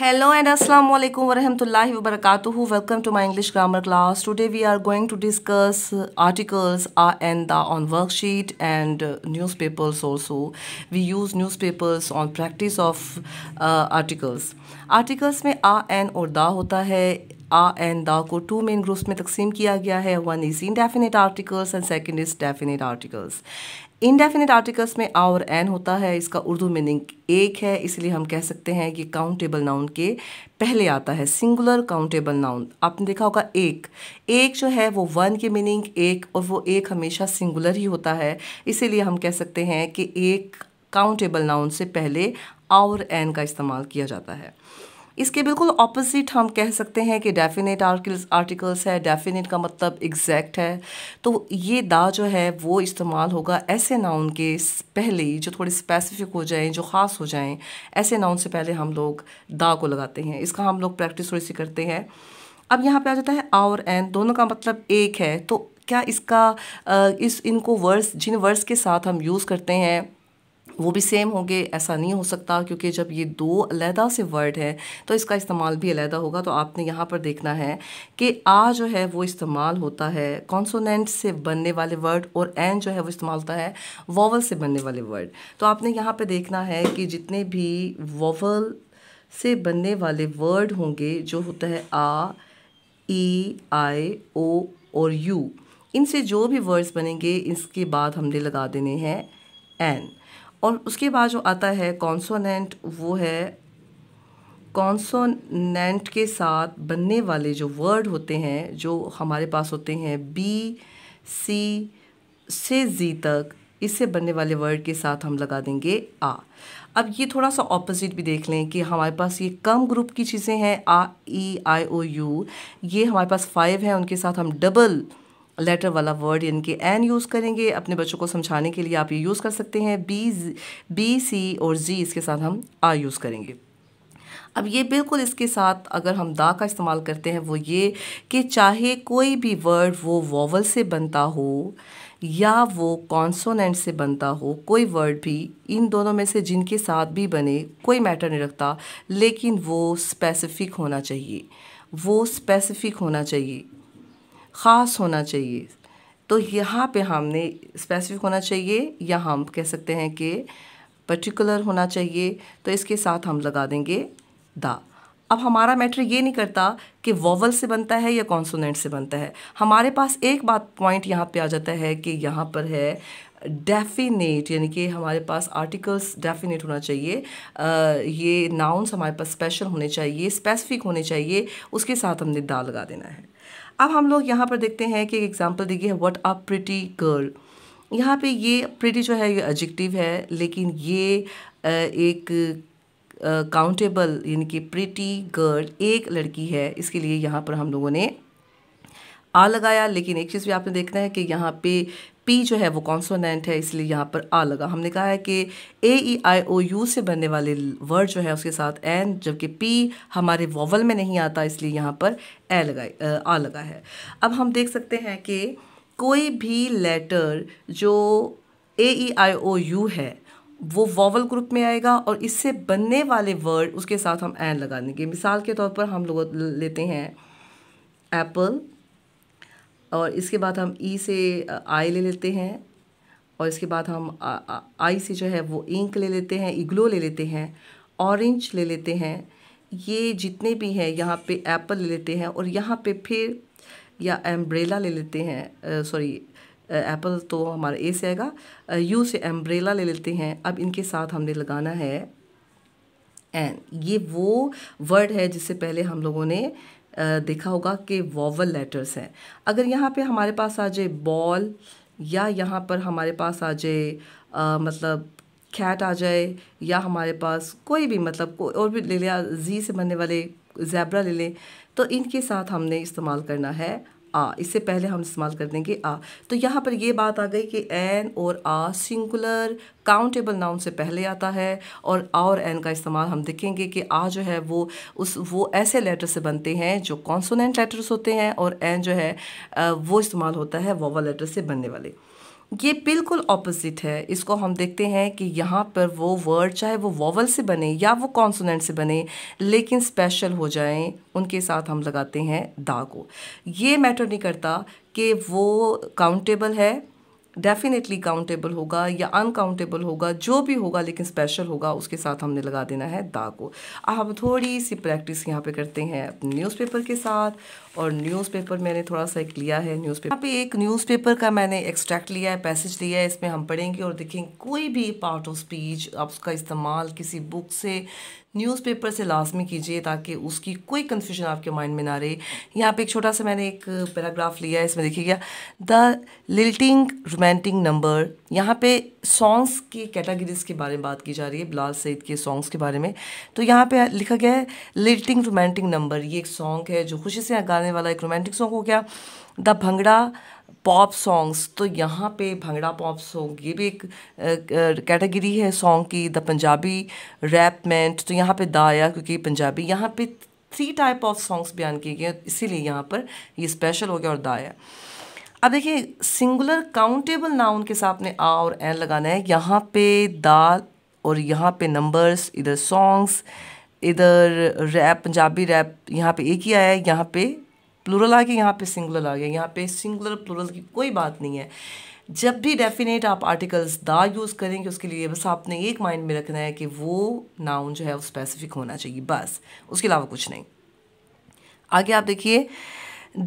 Hello and Assalamu alaikum wa rahmatullahi wa barakatuhu. Welcome to my English grammar class. Today we are going to discuss articles and the on worksheet and newspapers also. We use newspapers on practice of uh, articles. Articles में a and और da होता है आ and दा को to main groups में तकसीम किया गया है one is indefinite articles and second is definite articles indefinite articles में आ और एन होता है इसका उर्दू मीनिंग एक है इसलिए हम कह सकते हैं कि काउंटेबल नाउन के पहले आता है सिंगुलर काउंटेबल नाउन आपने देखा होगा एक एक जो है वो वन की मीनिंग एक और वो एक हमेशा सिंगुलर ही होता है इसीलिए हम कह सकते हैं कि एक काउंटेबल नाउन से पहले आ और एन का इस्तेमाल किया जाता है इसके बिल्कुल ऑपोजिट हम कह सकते हैं कि डेफिनेट आर्टिकल्स आर्टिकल्स है डेफिनेट का मतलब एग्जैक्ट है तो ये दा जो है वो इस्तेमाल होगा ऐसे नाउन के पहले जो थोड़े स्पेसिफिक हो जाएं जो ख़ास हो जाएं ऐसे नाउन से पहले हम लोग दा को लगाते हैं इसका हम लोग प्रैक्टिस थोड़ी सी करते हैं अब यहाँ पर आ जाता है और एंड दोनों का मतलब एक है तो क्या इसका इस इनको वर्ड्स जिन वर्ड्स के साथ हम यूज़ करते हैं वो भी सेम होंगे ऐसा नहीं हो सकता क्योंकि जब ये दो अलहदा से वर्ड है तो इसका इस्तेमाल भी अलहदा होगा तो आपने यहाँ पर देखना है कि आ जो है वो इस्तेमाल होता है कॉन्सोनेंट से बनने वाले वर्ड और एन जो है वो इस्तेमाल होता है वॉवल से बनने वाले वर्ड तो आपने यहाँ पर देखना है कि जितने भी वॉवल से बनने वाले वर्ड होंगे जो होता है आ ई आई ओ और यू इनसे जो भी वर्ड्स बनेंगे इसके बाद हमने लगा देने हैं एन और उसके बाद जो आता है कॉन्सोनेंट वो है कॉन्सोनेंट के साथ बनने वाले जो वर्ड होते हैं जो हमारे पास होते हैं बी सी से जी तक इससे बनने वाले वर्ड के साथ हम लगा देंगे आ अब ये थोड़ा सा ऑपोजिट भी देख लें कि हमारे पास ये कम ग्रुप की चीज़ें हैं आ ई आई ओ यू ये हमारे पास फाइव हैं उनके साथ हम डबल लेटर वाला वर्ड यानी कि एन यूज़ करेंगे अपने बच्चों को समझाने के लिए आप ये यूज़ कर सकते हैं बी बी सी और जी इसके साथ हम आ यूज़ करेंगे अब ये बिल्कुल इसके साथ अगर हम दा का इस्तेमाल करते हैं वो ये कि चाहे कोई भी वर्ड वो वॉवल से बनता हो या वो कॉन्सोनेंट से बनता हो कोई वर्ड भी इन दोनों में से जिनके साथ भी बने कोई मैटर नहीं रखता लेकिन वो स्पेसिफिक होना चाहिए वो स्पेसिफिक होना चाहिए ख़ास होना चाहिए तो यहाँ पे हमने स्पेसिफिक होना चाहिए या हम कह सकते हैं कि पर्टिकुलर होना चाहिए तो इसके साथ हम लगा देंगे दा अब हमारा मैटर ये नहीं करता कि वोवल से बनता है या कॉन्सोनेंट से बनता है हमारे पास एक बात पॉइंट यहाँ पे आ जाता है कि यहाँ पर है डेफिनेट यानी कि हमारे पास आर्टिकल्स डेफिनेट होना चाहिए आ, ये नाउन्स हमारे पास स्पेशल होने चाहिए स्पेसिफिक होने चाहिए उसके साथ हमने दा लगा देना है अब हम लोग यहाँ पर देखते हैं कि एक एग्जाम्पल देखिए है वट अ प्रिटी गर्ल यहाँ पे ये प्रिटी जो है ये एडजेक्टिव है लेकिन ये एक काउंटेबल यानी कि प्रिटी गर्ल एक लड़की है इसके लिए यहाँ पर हम लोगों ने आ लगाया लेकिन एक चीज़ भी आपने देखना है कि यहाँ पे पी जो है वो कॉन्सोनेंट है इसलिए यहाँ पर आ लगा हमने कहा है कि ए ई आई ओ यू से बनने वाले वर्ड जो है उसके साथ एन जबकि पी हमारे वॉवल में नहीं आता इसलिए यहाँ पर ए लगा आ लगा है अब हम देख सकते हैं कि कोई भी लेटर जो ए ई आई ओ यू है वो वॉवल ग्रुप में आएगा और इससे बनने वाले वर्ड उसके साथ हम एन लगा देंगे मिसाल के तौर पर हम लोग लेते हैं एप्पल और इसके बाद हम ई e से आई ले लेते हैं और इसके बाद हम आई से जो है वो इंक ले लेते हैं इग्लो ले लेते हैं ऑरेंज ले लेते हैं ये जितने भी हैं यहाँ पे एप्पल ले लेते हैं और यहाँ पे फिर या एम्ब्रेला ले लेते हैं सॉरी एप्पल तो हमारा ए से आएगा यू से एम्ब्रेला ले लेते हैं अब इनके साथ हमने लगाना है एन ये वो वर्ड है जिससे पहले हम लोगों ने देखा होगा कि वॉवल लेटर्स हैं अगर यहाँ पे हमारे पास आ जाए बॉल या यहाँ पर हमारे पास आ जाए मतलब कैट आ जाए या हमारे पास कोई भी मतलब कोई और भी ले लिया जी से बनने वाले जैबरा ले लें तो इनके साथ हमने इस्तेमाल करना है आ इससे पहले हम इस्तेमाल कर देंगे आ तो यहाँ पर ये बात आ गई कि एन और आ सिंगुलर काउंटेबल नाउन से पहले आता है और आ और एन का इस्तेमाल हम देखेंगे कि आ जो है वो उस वो ऐसे लेटर से बनते हैं जो कॉन्सोनेंट लेटर्स होते हैं और एन जो है वो इस्तेमाल होता है वोवा लेटर से बनने वाले ये बिल्कुल ऑपोजिट है इसको हम देखते हैं कि यहाँ पर वो वर्ड चाहे वो वॉवल से बने या वो कॉन्सोनेंट से बने लेकिन स्पेशल हो जाएं उनके साथ हम लगाते हैं दा को ये मैटर नहीं करता कि वो काउंटेबल है डेफिनेटली काउंटेबल होगा या अनकाउंटेबल होगा जो भी होगा लेकिन स्पेशल होगा उसके साथ हमने लगा देना है दा को अब थोड़ी सी प्रैक्टिस यहाँ पे करते हैं अपने न्यूज़पेपर के साथ और न्यूज़पेपर मैंने थोड़ा सा एक लिया है न्यूज़पेपर यहाँ पे एक न्यूज़पेपर का मैंने एक्सट्रैक्ट लिया है पैसेज लिया है इसमें हम पढ़ेंगे और देखेंगे कोई भी पार्ट ऑफ स्पीच आप उसका इस्तेमाल किसी बुक से न्यूज़पेपर से लाजमी कीजिए ताकि उसकी कोई कन्फ्यूजन आपके माइंड में ना रहे यहाँ पे एक छोटा सा मैंने एक पैराग्राफ लिया है इसमें देखिएगा द लिल्टिंग रोमांटिक नंबर यहाँ पे सॉन्ग्स की कैटेगरीज के बारे में बात की जा रही है बिलाल सईद के सॉन्ग्स के बारे में तो यहाँ पे लिखा गया है लिल्टिंग रोमांटिक नंबर ये एक सॉन्ग है जो खुशी से गाने जाने वाला एक रोमांटिक सॉन्ग हो गया द भंगड़ा पॉप सॉन्ग्स तो यहाँ पे भंगड़ा पॉप सॉन्ग ये भी एक कैटेगरी है सॉन्ग की द पंजाबी रैप मेंट तो यहाँ पे द आया क्योंकि पंजाबी यहाँ पे थ्री टाइप ऑफ सॉन्ग्स बयान किए गए इसीलिए यहाँ पर ये स्पेशल हो गया और द आया अब देखिए सिंगुलर काउंटेबल नाउन के साथ में आ और एन लगाना है यहाँ पे दाल और यहाँ पे नंबर्स इधर सॉन्ग्स इधर रैप पंजाबी रैप यहाँ पे एक ही आया है यहाँ पे प्लूरल आ गया यहाँ पे सिंगुलर आ गया यहाँ पे सिंगुलर प्लूरल की कोई बात नहीं है जब भी डेफिनेट आप आर्टिकल्स दा यूज़ करेंगे उसके लिए बस आपने एक माइंड में रखना है कि वो नाउन जो है वो स्पेसिफिक होना चाहिए बस उसके अलावा कुछ नहीं आगे आप देखिए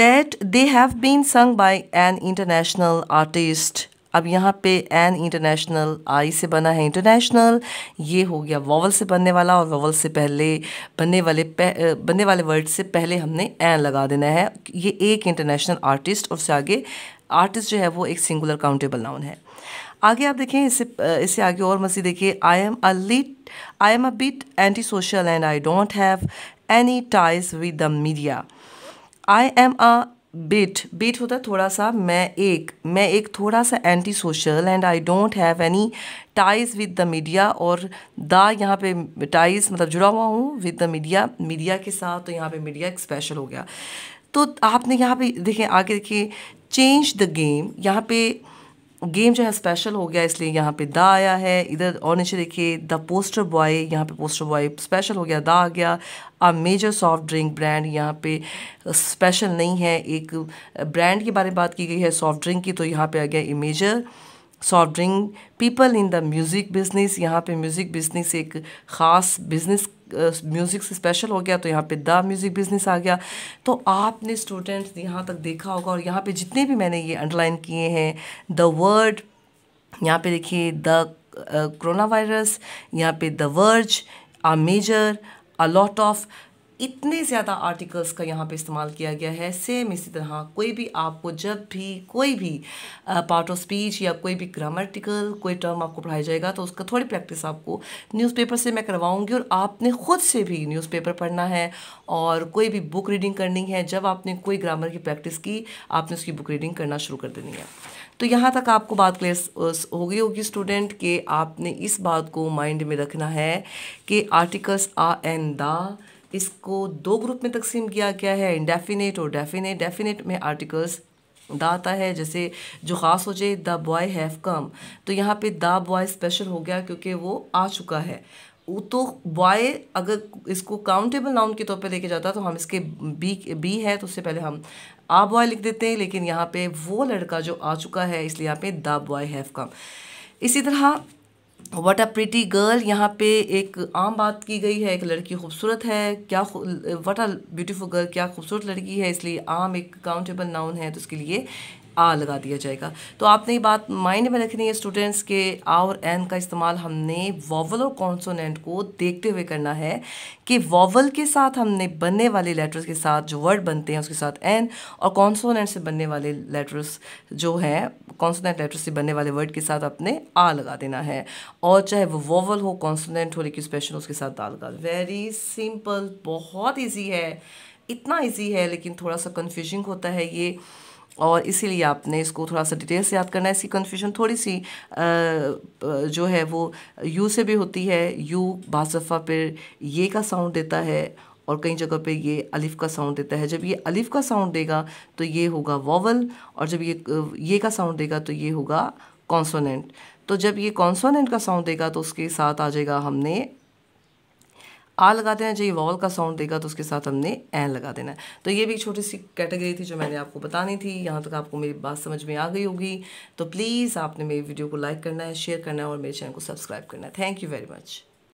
that they have been sung by an international artist अब यहाँ पे एन इंटरनेशनल आई से बना है इंटरनेशनल ये हो गया वॉवल से बनने वाला और वॉवल से पहले बनने वाले पह, बनने वाले वर्ड से पहले हमने एन लगा देना है ये एक इंटरनेशनल आर्टिस्ट और उससे आगे आर्टिस्ट जो है वो एक सिंगुलर काउंटेबल नाउन है आगे आप देखें इससे इससे आगे और मसीह देखिए I am a lit I am a bit anti social and I don't have any ties with the media I am a bit bit होता है थोड़ा सा मैं एक मैं एक थोड़ा सा anti social and I don't have any ties with the media और द यहाँ पे टाइज मतलब जुड़ा हुआ हूँ विद द मीडिया मीडिया के साथ तो यहाँ पे मीडिया एक स्पेशल हो गया तो आपने यहाँ पे देखें आगे देखिए चेंज द गेम यहाँ पे गेम जो है स्पेशल हो गया इसलिए यहाँ पे द आया है इधर और नीचे देखिए द पोस्टर बॉय यहाँ पे पोस्टर बॉय स्पेशल हो गया द आ गया a major soft drink brand यहाँ पे स्पेशल नहीं है एक ब्रांड के बारे में बात की गई है सॉफ्ट ड्रिंक की तो यहाँ पे आ गया a major soft drink people in the music business यहाँ पे म्यूज़िक बिज़नेस एक ख़ास बिज़नेस म्यूज़िक से स्पेशल हो गया तो यहाँ पे द म्यूज़िक बिज़नेस आ गया तो आपने स्टूडेंट्स यहाँ तक देखा होगा और यहाँ पे जितने भी मैंने ये अंडरलाइन किए हैं द वर्ड यहाँ पे देखिए द कोरोना वायरस यहाँ पे the verge a major a lot of इतने ज़्यादा आर्टिकल्स का यहाँ पे इस्तेमाल किया गया है सेम इसी तरह कोई भी आपको जब भी कोई भी पार्ट ऑफ स्पीच या कोई भी ग्रामेटिकल कोई टर्म आपको पढ़ाया जाएगा तो उसका थोड़ी प्रैक्टिस आपको न्यूज़पेपर से मैं करवाऊँगी और आपने ख़ुद से भी न्यूज़पेपर पढ़ना है और कोई भी बुक रीडिंग करनी है जब आपने कोई ग्रामर की प्रैक्टिस की आपने उसकी बुक रीडिंग करना शुरू कर देनी है तो यहाँ तक आपको बात क्लियर हो गई होगी स्टूडेंट कि आपने इस बात को माइंड में रखना है कि आर्टिकल्स आ एंड द इसको दो ग्रुप में तकसीम किया गया है इंडेफिनेट और डेफिनेट डेफिनेट में आर्टिकल्स दा आता है जैसे जो ख़ास हो जाए द बॉय हैव कम तो यहाँ पे द बॉय स्पेशल हो गया क्योंकि वो आ चुका है तो बॉय अगर इसको काउंटेबल नाउन के तौर पे लेके जाता तो हम इसके बी बी है तो उससे पहले हम आ बॉय लिख देते हैं लेकिन यहाँ पे वो लड़का जो आ चुका है इसलिए यहाँ पे द बॉय हैव कम इसी तरह वट अ प्रिटी गर्ल यहाँ पे एक आम बात की गई है एक लड़की खूबसूरत है क्या वट अ ब्यूटीफुल गर्ल क्या खूबसूरत लड़की है इसलिए आम एक काउंटेबल नाउन है तो उसके लिए आ लगा दिया जाएगा तो आपने ये बात माइंड में रखनी है स्टूडेंट्स के आ और एन का इस्तेमाल हमने वॉवल और कॉन्सोनेंट को देखते हुए करना है कि वॉवल के साथ हमने बनने वाले लेटर्स के साथ जो वर्ड बनते हैं उसके साथ एन और कॉन्सोनेंट से बनने वाले लेटर्स जो हैं कॉन्सोनेंट लेटर से बनने वाले वर्ड के साथ अपने आ लगा देना है और चाहे वो वॉवल हो कॉन्सोनेंट हो लेकिन स्पेशल उसके साथ आ लगा वेरी सिंपल बहुत ईजी है इतना ईजी है लेकिन थोड़ा सा कन्फ्यूजिंग होता है ये और इसीलिए आपने इसको थोड़ा सा डिटेल से याद करना है इसकी कन्फ्यूजन थोड़ी सी आ, जो है वो यू से भी होती है यू बासफ़ा पर ये का साउंड देता है और कई जगह पे ये अलिफ़ का साउंड देता है जब ये अलिफ़ का साउंड देगा तो ये होगा वॉवल और जब ये ये का साउंड देगा तो ये होगा कॉन्सोनेंट तो जब ये कॉन्सोनेंट का साउंड देगा तो उसके साथ आ जाएगा हमने आ लगा देना चाहिए वॉल का साउंड देगा तो उसके साथ हमने एन लगा देना है तो ये भी एक छोटी सी कैटेगरी थी जो मैंने आपको बतानी थी यहाँ तक आपको मेरी बात समझ में आ गई होगी तो प्लीज़ आपने मेरी वीडियो को लाइक करना है शेयर करना है और मेरे चैनल को सब्सक्राइब करना है थैंक यू वेरी मच